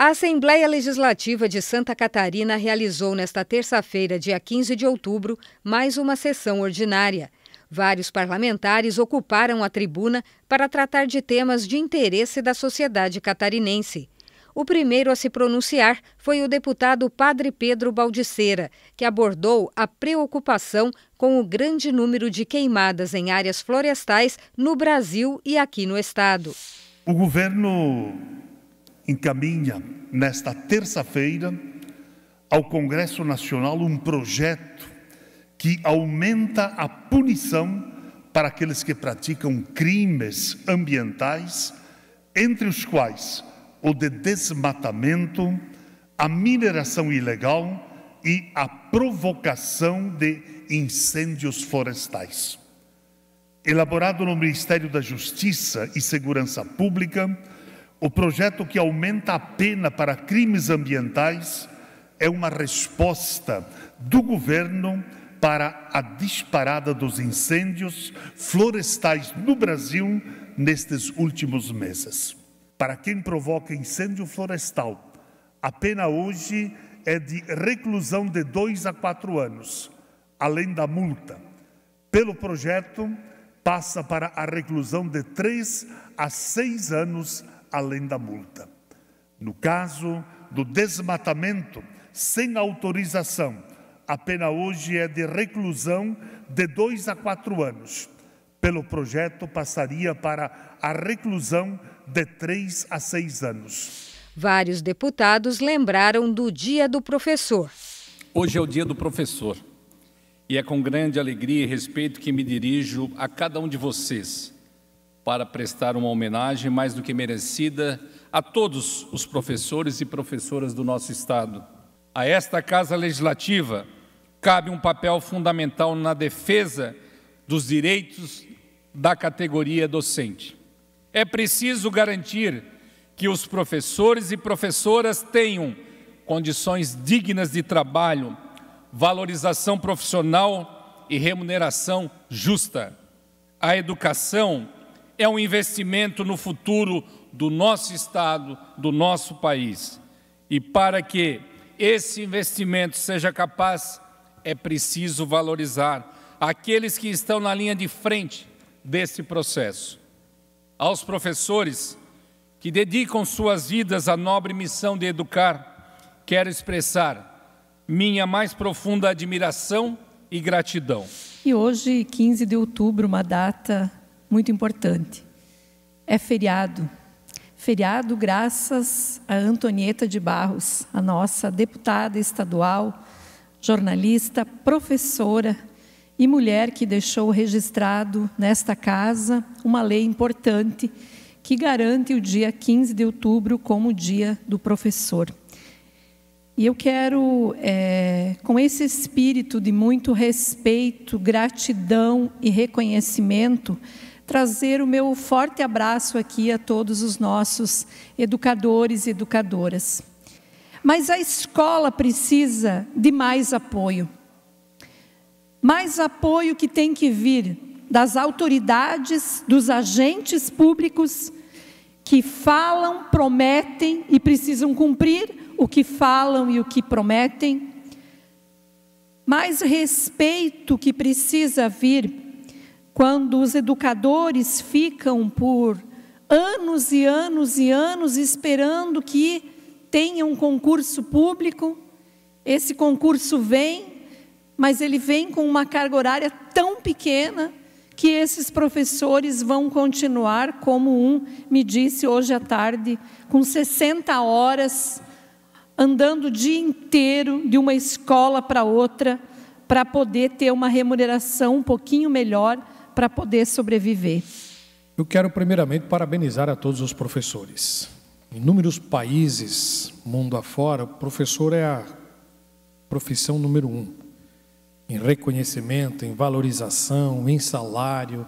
A Assembleia Legislativa de Santa Catarina realizou nesta terça-feira, dia 15 de outubro, mais uma sessão ordinária. Vários parlamentares ocuparam a tribuna para tratar de temas de interesse da sociedade catarinense. O primeiro a se pronunciar foi o deputado Padre Pedro Baldiceira, que abordou a preocupação com o grande número de queimadas em áreas florestais no Brasil e aqui no Estado. O governo encaminha nesta terça-feira ao Congresso Nacional um projeto que aumenta a punição para aqueles que praticam crimes ambientais, entre os quais o de desmatamento, a mineração ilegal e a provocação de incêndios florestais. Elaborado no Ministério da Justiça e Segurança Pública, o projeto que aumenta a pena para crimes ambientais é uma resposta do governo para a disparada dos incêndios florestais no Brasil nestes últimos meses. Para quem provoca incêndio florestal, a pena hoje é de reclusão de dois a quatro anos, além da multa. Pelo projeto, passa para a reclusão de três a seis anos além da multa. No caso do desmatamento sem autorização, a pena hoje é de reclusão de dois a quatro anos. Pelo projeto, passaria para a reclusão de três a seis anos. Vários deputados lembraram do Dia do Professor. Hoje é o Dia do Professor e é com grande alegria e respeito que me dirijo a cada um de vocês para prestar uma homenagem mais do que merecida a todos os professores e professoras do nosso Estado. A esta Casa Legislativa cabe um papel fundamental na defesa dos direitos da categoria docente. É preciso garantir que os professores e professoras tenham condições dignas de trabalho, valorização profissional e remuneração justa. A educação é um investimento no futuro do nosso Estado, do nosso país. E para que esse investimento seja capaz, é preciso valorizar aqueles que estão na linha de frente desse processo. Aos professores que dedicam suas vidas à nobre missão de educar, quero expressar minha mais profunda admiração e gratidão. E hoje, 15 de outubro, uma data muito importante. É feriado. Feriado graças a Antonieta de Barros, a nossa deputada estadual, jornalista, professora e mulher que deixou registrado nesta casa uma lei importante que garante o dia 15 de outubro como Dia do Professor. E eu quero, é, com esse espírito de muito respeito, gratidão e reconhecimento, trazer o meu forte abraço aqui a todos os nossos educadores e educadoras. Mas a escola precisa de mais apoio. Mais apoio que tem que vir das autoridades, dos agentes públicos que falam, prometem e precisam cumprir o que falam e o que prometem. Mais respeito que precisa vir quando os educadores ficam por anos e anos e anos esperando que tenha um concurso público, esse concurso vem, mas ele vem com uma carga horária tão pequena que esses professores vão continuar, como um me disse hoje à tarde, com 60 horas, andando o dia inteiro de uma escola para outra, para poder ter uma remuneração um pouquinho melhor para poder sobreviver. Eu quero primeiramente parabenizar a todos os professores. Em inúmeros países, mundo afora, o professor é a profissão número um. Em reconhecimento, em valorização, em salário,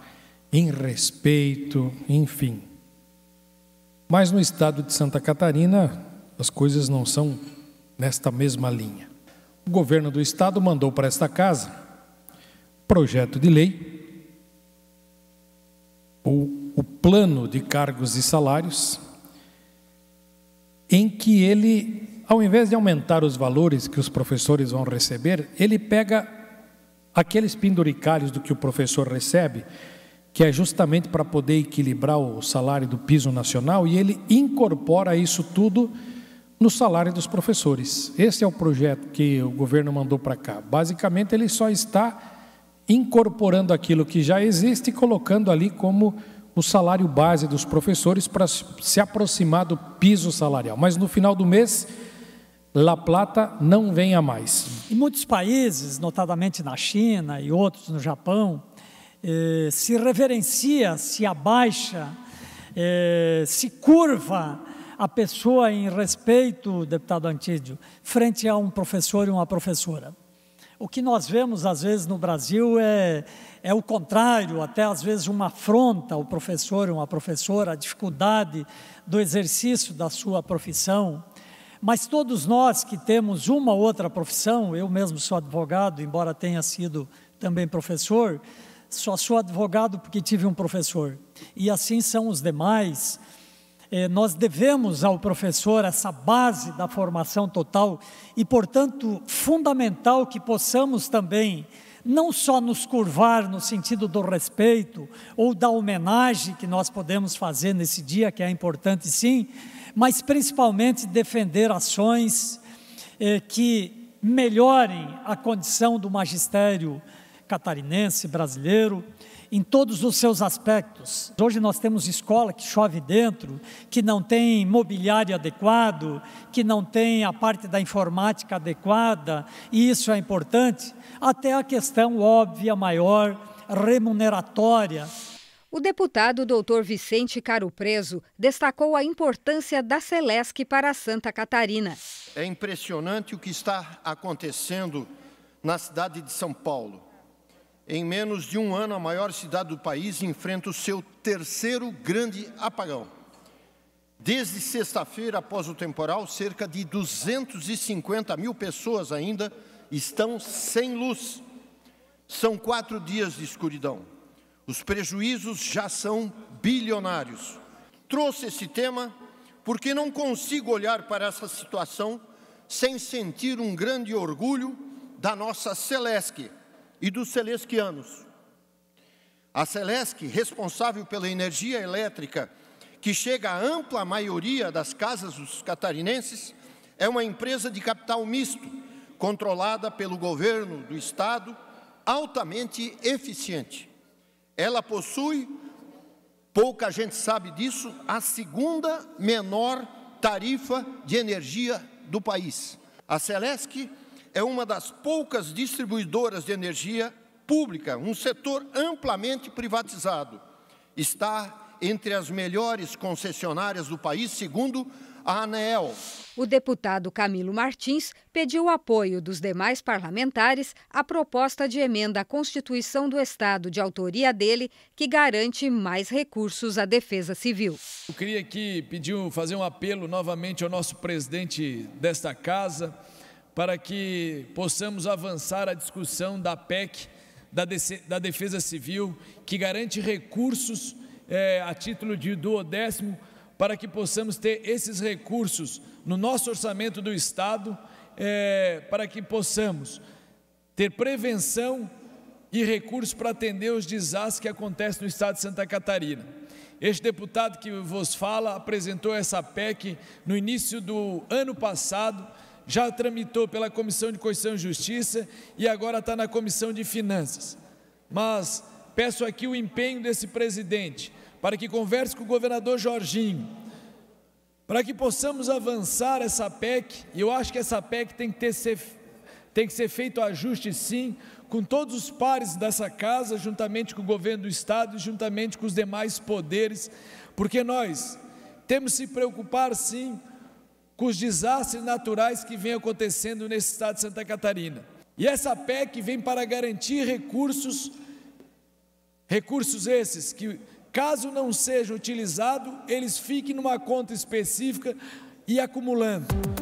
em respeito, enfim. Mas no estado de Santa Catarina, as coisas não são nesta mesma linha. O governo do estado mandou para esta casa projeto de lei ou o plano de cargos e salários, em que ele, ao invés de aumentar os valores que os professores vão receber, ele pega aqueles penduricalhos do que o professor recebe, que é justamente para poder equilibrar o salário do piso nacional, e ele incorpora isso tudo no salário dos professores. Esse é o projeto que o governo mandou para cá. Basicamente, ele só está incorporando aquilo que já existe e colocando ali como o salário base dos professores para se aproximar do piso salarial. Mas no final do mês, La Plata não venha mais. Em muitos países, notadamente na China e outros no Japão, eh, se reverencia, se abaixa, eh, se curva a pessoa em respeito, deputado Antídio, frente a um professor e uma professora. O que nós vemos às vezes no Brasil é, é o contrário, até às vezes uma afronta ao professor, uma professora, a dificuldade do exercício da sua profissão. Mas todos nós que temos uma ou outra profissão, eu mesmo sou advogado, embora tenha sido também professor, só sou advogado porque tive um professor. E assim são os demais eh, nós devemos ao professor essa base da formação total e, portanto, fundamental que possamos também não só nos curvar no sentido do respeito ou da homenagem que nós podemos fazer nesse dia, que é importante sim, mas principalmente defender ações eh, que melhorem a condição do magistério catarinense, brasileiro, em todos os seus aspectos. Hoje nós temos escola que chove dentro, que não tem mobiliário adequado, que não tem a parte da informática adequada, e isso é importante, até a questão óbvia maior remuneratória o deputado doutor Vicente Caro Preso destacou a importância da Celesc para Santa Catarina. É impressionante o que está acontecendo na cidade de São Paulo em menos de um ano, a maior cidade do país enfrenta o seu terceiro grande apagão. Desde sexta-feira, após o temporal, cerca de 250 mil pessoas ainda estão sem luz. São quatro dias de escuridão. Os prejuízos já são bilionários. Trouxe esse tema porque não consigo olhar para essa situação sem sentir um grande orgulho da nossa Celesc, e dos celestianos. A Celesc, responsável pela energia elétrica que chega à ampla maioria das casas dos catarinenses, é uma empresa de capital misto, controlada pelo governo do Estado, altamente eficiente. Ela possui, pouca gente sabe disso, a segunda menor tarifa de energia do país. A Celesc é uma das poucas distribuidoras de energia pública, um setor amplamente privatizado. Está entre as melhores concessionárias do país, segundo a ANEEL. O deputado Camilo Martins pediu apoio dos demais parlamentares à proposta de emenda à Constituição do Estado de autoria dele, que garante mais recursos à Defesa Civil. Eu queria aqui pedir, fazer um apelo novamente ao nosso presidente desta casa, para que possamos avançar a discussão da PEC, da Defesa Civil, que garante recursos é, a título de duodécimo, para que possamos ter esses recursos no nosso orçamento do Estado, é, para que possamos ter prevenção e recursos para atender os desastres que acontecem no Estado de Santa Catarina. Este deputado que vos fala apresentou essa PEC no início do ano passado já tramitou pela Comissão de Constituição e Justiça e agora está na Comissão de Finanças. Mas peço aqui o empenho desse presidente para que converse com o governador Jorginho, para que possamos avançar essa PEC, e eu acho que essa PEC tem que, ter ser, tem que ser feito ajuste sim, com todos os pares dessa casa, juntamente com o governo do Estado e juntamente com os demais poderes, porque nós temos que se preocupar sim com os desastres naturais que vêm acontecendo nesse estado de Santa Catarina. E essa PEC vem para garantir recursos, recursos esses que, caso não sejam utilizados, eles fiquem numa conta específica e acumulando.